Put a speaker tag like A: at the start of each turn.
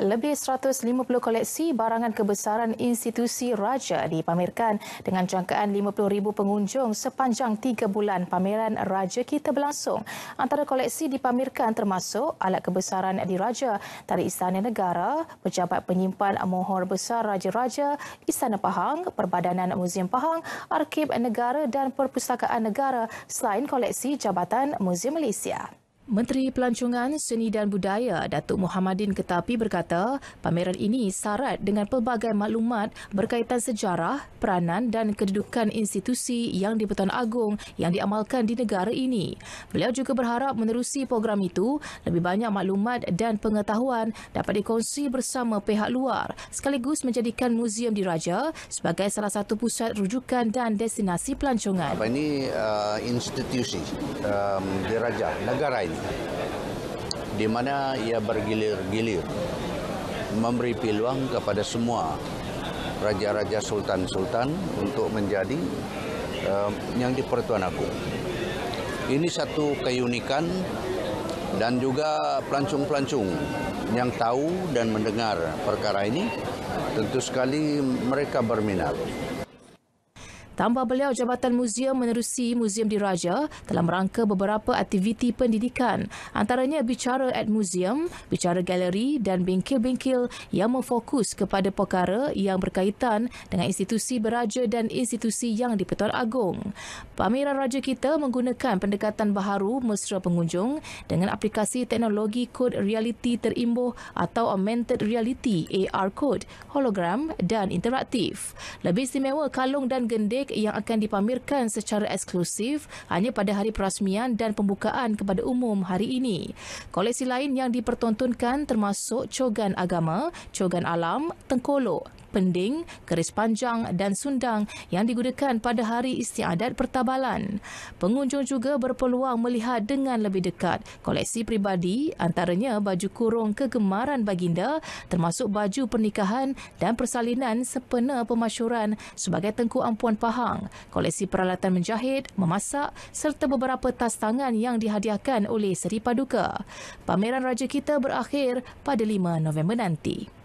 A: Lebih 150 koleksi barangan kebesaran institusi raja dipamerkan dengan jangkaan 50,000 pengunjung sepanjang 3 bulan pameran raja kita berlangsung. Antara koleksi dipamerkan termasuk alat kebesaran di Raja dari Istana Negara, Pejabat Penyimpan Mohor Besar Raja-Raja, Istana Pahang, Perbadanan Muzium Pahang, Arkib Negara dan Perpustakaan Negara selain koleksi Jabatan Muzium Malaysia. Menteri Pelancongan Seni dan Budaya Datuk Muhammadin Ketapi berkata, pameran ini syarat dengan pelbagai maklumat berkaitan sejarah, peranan dan kedudukan institusi yang di-Pertuan Agong yang diamalkan di negara ini. Beliau juga berharap menerusi program itu, lebih banyak maklumat dan pengetahuan dapat dikongsi bersama pihak luar sekaligus menjadikan Muzium Diraja sebagai salah satu pusat rujukan dan destinasi pelancongan. ini uh,
B: institusi um, diraja, negara ini di mana ia bergilir-gilir memberi peluang kepada semua raja-raja sultan-sultan untuk menjadi uh, yang dipertuan aku. Ini satu keunikan dan juga pelancong-pelancong yang tahu dan mendengar perkara ini tentu sekali mereka berminat.
A: Tambah beliau, Jabatan Muzium menerusi Muzium Diraja dalam rangka beberapa aktiviti pendidikan, antaranya bicara at muzium, bicara galeri dan bingkil-bingkil yang memfokus kepada perkara yang berkaitan dengan institusi beraja dan institusi yang di-Pertuan Agong. Pameran Raja kita menggunakan pendekatan baharu mesra pengunjung dengan aplikasi teknologi kod realiti terimbuh atau augmented reality AR code, hologram dan interaktif. Lebih istimewa kalung dan gendek Olimpik yang akan dipamerkan secara eksklusif hanya pada hari perasmian dan pembukaan kepada umum hari ini. Koleksi lain yang dipertontonkan termasuk cogan agama, cogan alam, tengkolok, pending, keris panjang dan sundang yang digunakan pada hari istiadat pertabalan. Pengunjung juga berpeluang melihat dengan lebih dekat koleksi pribadi antaranya baju kurung kegemaran baginda termasuk baju pernikahan dan persalinan sepena pemasyuran sebagai Tengku Ampuan Pahang, koleksi peralatan menjahit, memasak serta beberapa tas tangan yang dihadiahkan oleh Seri Paduka. Pameran Raja kita berakhir pada 5 November nanti.